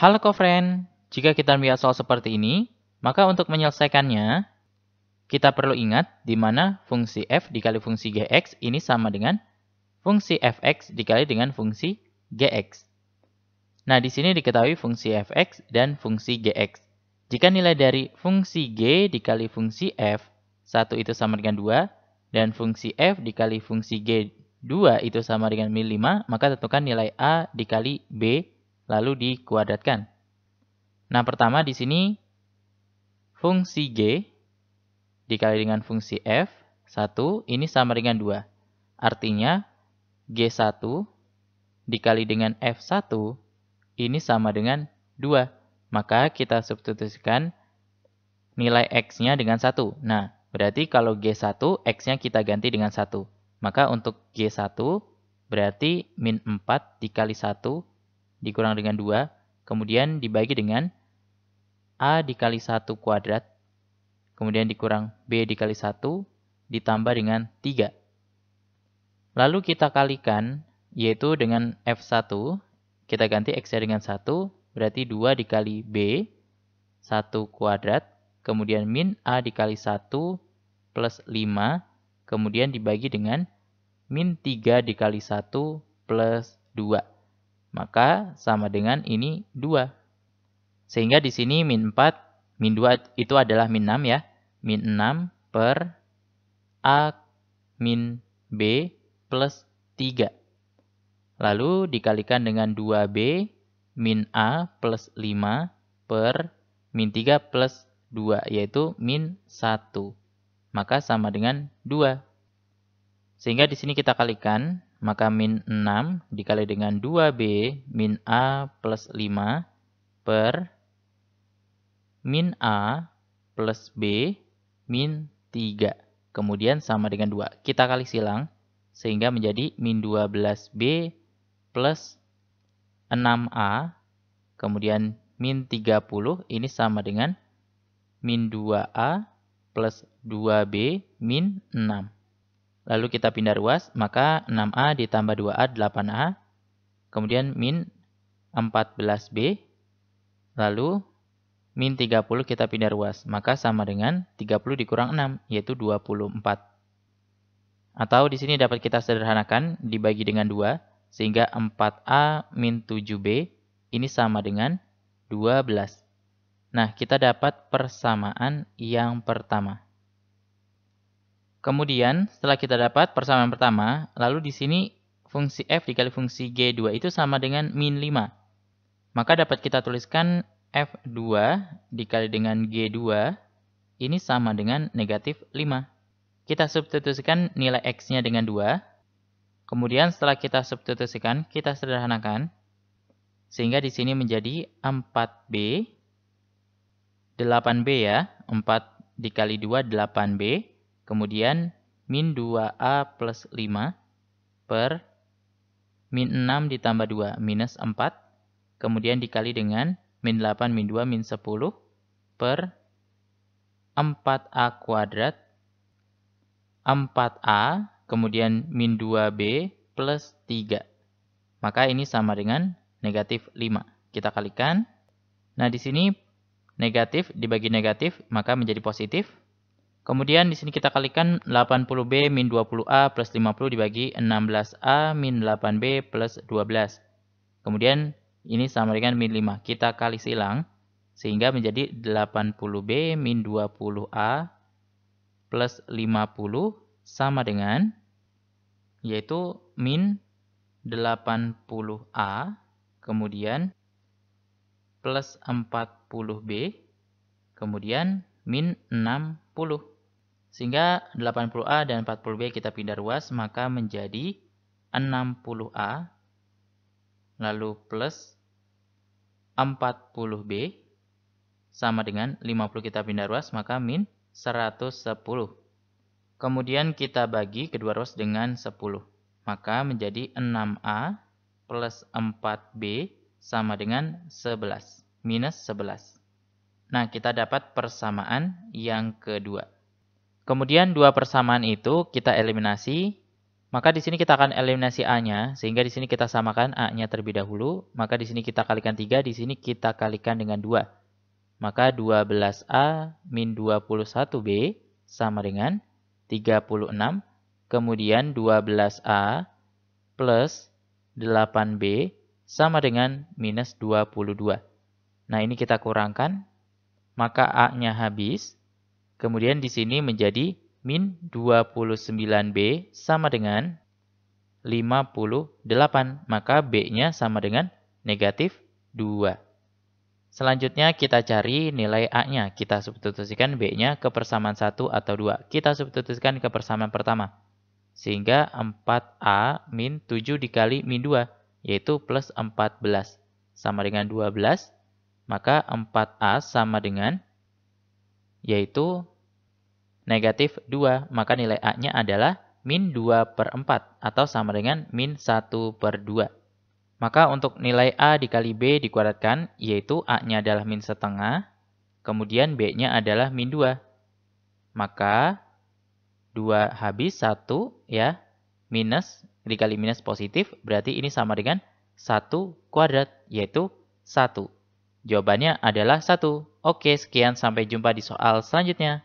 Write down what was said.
Halo kofren, jika kita melihat soal seperti ini, maka untuk menyelesaikannya, kita perlu ingat di mana fungsi f dikali fungsi gx ini sama dengan fungsi fx dikali dengan fungsi gx. Nah, di sini diketahui fungsi fx dan fungsi gx. Jika nilai dari fungsi g dikali fungsi f, 1 itu sama dengan 2, dan fungsi f dikali fungsi g 2 itu sama dengan min 5, maka tentukan nilai a dikali b lalu dikuadratkan. Nah, pertama di sini fungsi G dikali dengan fungsi F 1 ini sama dengan 2. Artinya G1 dikali dengan F1 ini sama dengan 2. Maka kita substitusikan nilai X-nya dengan 1. Nah, berarti kalau G1, X-nya kita ganti dengan 1. Maka untuk G1 berarti min 4 dikali 1 dikurang dengan 2, kemudian dibagi dengan A dikali 1 kuadrat, kemudian dikurang B dikali 1, ditambah dengan 3. Lalu kita kalikan, yaitu dengan F1, kita ganti X-nya dengan 1, berarti 2 dikali B, 1 kuadrat, kemudian min A dikali 1 plus 5, kemudian dibagi dengan min 3 dikali 1 plus 2 maka sama dengan ini 2. Sehingga di sini min 4, min 2 itu adalah min 6 ya. Min 6 per A min B plus 3. Lalu dikalikan dengan 2B min A plus 5 per min 3 plus 2 yaitu min 1. Maka sama dengan 2. Sehingga di sini kita kalikan maka min 6 dikali dengan 2B min A plus 5 per min A plus B min 3. Kemudian sama dengan 2. Kita kali silang sehingga menjadi min 12B plus 6A kemudian min 30 ini sama dengan min 2A plus 2B min 6. Lalu kita pindah ruas, maka 6A ditambah 2A 8A, kemudian min 14B, lalu min 30 kita pindah ruas, maka sama dengan 30 dikurang 6, yaitu 24. Atau di sini dapat kita sederhanakan, dibagi dengan 2, sehingga 4A min 7B ini sama dengan 12. Nah, kita dapat persamaan yang pertama. Kemudian setelah kita dapat persamaan pertama, lalu di sini fungsi f dikali fungsi g2 itu sama dengan min 5. Maka dapat kita tuliskan f2 dikali dengan g2 ini sama dengan negatif 5. Kita substitusikan nilai x-nya dengan 2. Kemudian setelah kita substitusikan, kita sederhanakan. Sehingga di sini menjadi 4b, 8b ya, 4 dikali 2, 8b Kemudian min 2A plus 5 per min 6 ditambah 2 minus 4. Kemudian dikali dengan min 8, min 2, min 10 per 4A kuadrat 4A kemudian min 2B plus 3. Maka ini sama dengan negatif 5. Kita kalikan. Nah, di sini negatif dibagi negatif maka menjadi positif. Kemudian di sini kita kalikan 80B min 20A plus 50 dibagi 16A min 8B plus 12. Kemudian ini sama dengan min 5. Kita kali silang sehingga menjadi 80B min 20A plus 50 sama dengan yaitu min 80A kemudian plus 40B kemudian min 60. Sehingga 80A dan 40B kita pindah ruas, maka menjadi 60A, lalu plus 40B, sama dengan 50 kita pindah ruas, maka min 110. Kemudian kita bagi kedua ruas dengan 10. Maka menjadi 6A plus 4B sama dengan 11, minus 11. Nah, kita dapat persamaan yang kedua. Kemudian dua persamaan itu kita eliminasi, maka di sini kita akan eliminasi A-nya, sehingga di sini kita samakan A-nya terlebih dahulu, maka di sini kita kalikan 3, di sini kita kalikan dengan 2. Maka 12A min 21B sama dengan 36, kemudian 12A plus 8B sama dengan minus 22. Nah ini kita kurangkan, maka A-nya habis, Kemudian di sini menjadi min 29B sama dengan 58. Maka B-nya sama dengan negatif 2. Selanjutnya kita cari nilai A-nya. Kita substitusikan B-nya ke persamaan 1 atau 2. Kita substitusikan ke persamaan pertama. Sehingga 4A min 7 dikali min 2, yaitu plus 14. Sama dengan 12. Maka 4A sama dengan yaitu negatif 2, maka nilai A-nya adalah min 2 per 4 atau sama dengan min 1 per 2. Maka untuk nilai A dikali B dikuadratkan, yaitu A-nya adalah min setengah, kemudian B-nya adalah min 2. Maka 2 habis 1 ya, minus dikali minus positif, berarti ini sama dengan 1 kuadrat, yaitu 1. Jawabannya adalah satu. Oke, sekian sampai jumpa di soal selanjutnya.